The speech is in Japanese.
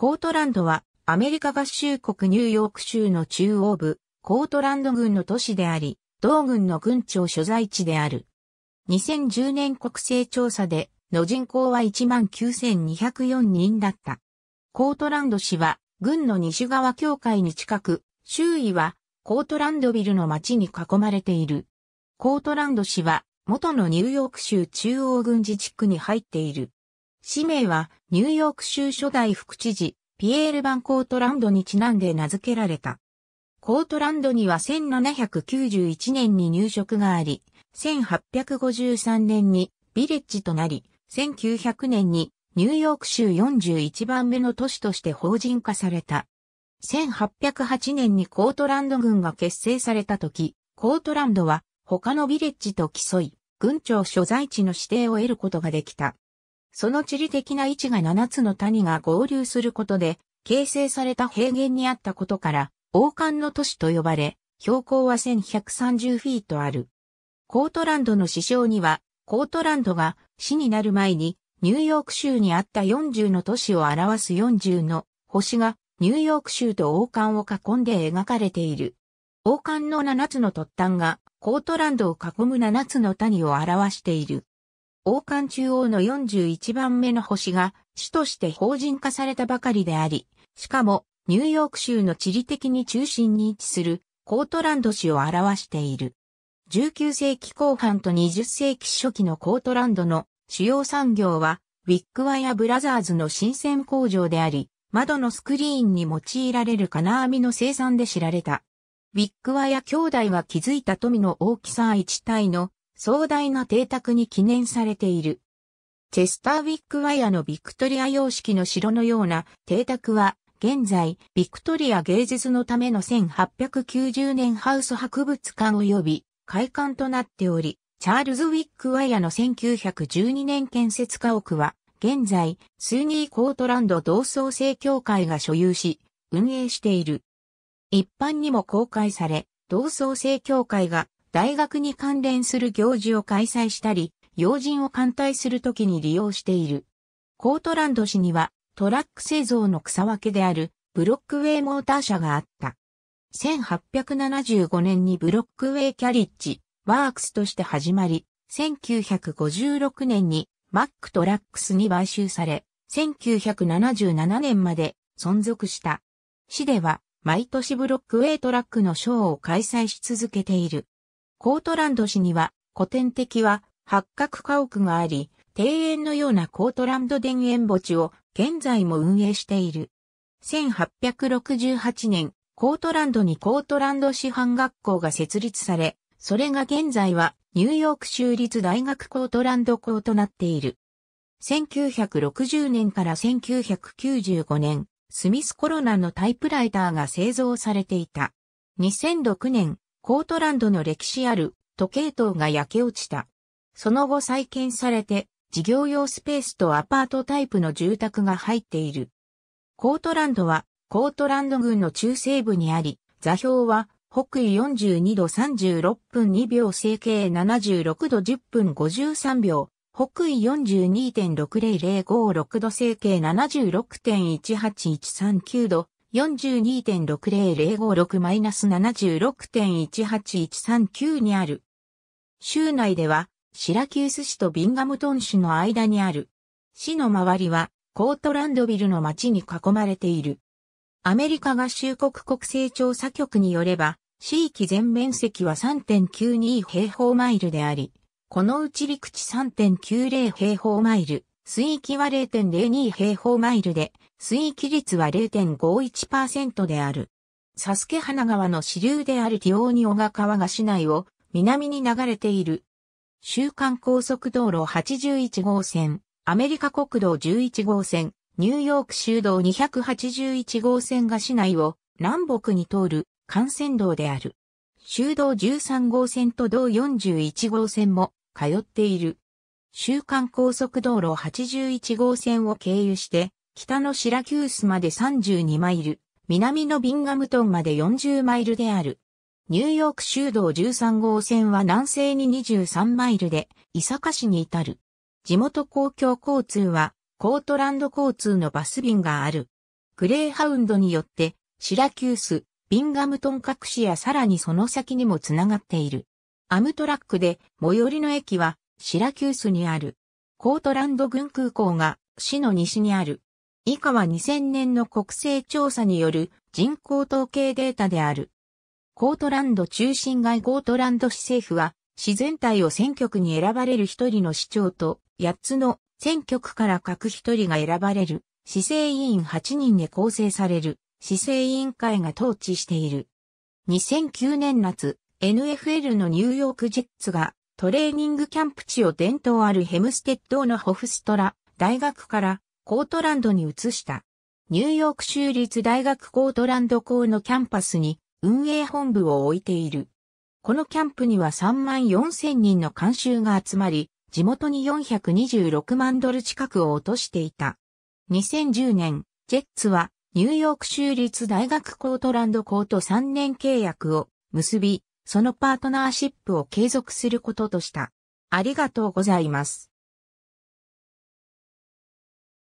コートランドはアメリカ合衆国ニューヨーク州の中央部、コートランド郡の都市であり、同郡の郡庁所在地である。2010年国勢調査での人口は19,204人だった。コートランド市は郡の西側境界に近く、周囲はコートランドビルの町に囲まれている。コートランド市は元のニューヨーク州中央軍自治区に入っている。氏名はニューヨーク州初代副知事、ピエール・バン・コートランドにちなんで名付けられた。コートランドには1791年に入植があり、1853年にビレッジとなり、1900年にニューヨーク州41番目の都市として法人化された。1808年にコートランド軍が結成された時、コートランドは他のビレッジと競い、軍庁所在地の指定を得ることができた。その地理的な位置が7つの谷が合流することで、形成された平原にあったことから、王冠の都市と呼ばれ、標高は1130フィートある。コートランドの市章には、コートランドが市になる前に、ニューヨーク州にあった40の都市を表す40の星が、ニューヨーク州と王冠を囲んで描かれている。王冠の7つの突端が、コートランドを囲む7つの谷を表している。王冠中央の41番目の星が、市として法人化されたばかりであり、しかも、ニューヨーク州の地理的に中心に位置する、コートランド市を表している。19世紀後半と20世紀初期のコートランドの主要産業は、ウィックワイアブラザーズの新鮮工場であり、窓のスクリーンに用いられる金網の生産で知られた。ウィックワイア兄弟は築いた富の大きさ一体の壮大な邸宅に記念されている。チェスターウィックワイアのビクトリア様式の城のような邸宅は、現在、ビクトリア芸術のための1890年ハウス博物館及び会館となっており、チャールズ・ウィック・ワイアの1912年建設家屋は、現在、スーニー・コートランド同窓生協会が所有し、運営している。一般にも公開され、同窓生協会が大学に関連する行事を開催したり、要人を艦隊するときに利用している。コートランド市にはトラック製造の草分けであるブロックウェイモーター社があった。1875年にブロックウェイキャリッジワークスとして始まり、1956年にマックトラックスに買収され、1977年まで存続した。市では毎年ブロックウェイトラックのショーを開催し続けている。コートランド市には古典的は八角家屋があり、庭園のようなコートランド田園墓地を現在も運営している。1868年、コートランドにコートランド師範学校が設立され、それが現在はニューヨーク州立大学コートランド校となっている。1960年から1995年、スミスコロナのタイプライターが製造されていた。2006年、コートランドの歴史ある時計塔が焼け落ちた。その後再建されて、事業用スペースとアパートタイプの住宅が入っている。コートランドは、コートランド郡の中西部にあり、座標は、北緯42度36分2秒整形76度10分53秒、北緯4 2 6 0 0 5 6度整形76.18139度、42.60056-76.18139にある。州内では、シラキュース市とビンガムトン市の間にある。市の周りは、コートランドビルの町に囲まれている。アメリカ合衆国国勢調査局によれば、市域全面積は3.92平方マイルであり、このうち陸地3.90平方マイル、水域は0.02平方マイルで、水域率は0.51%である。サスケ花川の支流であるティオーニ小川川が市内を南に流れている。週間高速道路81号線、アメリカ国道11号線、ニューヨーク州道281号線が市内を南北に通る幹線道である。州道13号線と道41号線も通っている。週間高速道路81号線を経由して、北のシラキュースまで32マイル、南のビンガムトンまで40マイルである。ニューヨーク州道13号線は南西に23マイルで、伊坂市に至る。地元公共交通は、コートランド交通のバス便がある。グレーハウンドによって、シラキュース、ビンガムトン各市やさらにその先にもつながっている。アムトラックで、最寄りの駅は、シラキュースにある。コートランド軍空港が市の西にある。以下は2000年の国勢調査による人口統計データである。コートランド中心街コートランド市政府は、市全体を選挙区に選ばれる一人の市長と、8つの選挙区から各一人が選ばれる、市政委員8人で構成される、市政委員会が統治している。2009年夏、NFL のニューヨークジェッツがトレーニングキャンプ地を伝統あるヘムステッドのホフストラ大学からコートランドに移した。ニューヨーク州立大学コートランド校のキャンパスに運営本部を置いている。このキャンプには3万4千人の監修が集まり、地元に426万ドル近くを落としていた。2010年、ジェッツはニューヨーク州立大学コートランド校と3年契約を結び、そのパートナーシップを継続することとした。ありがとうございます。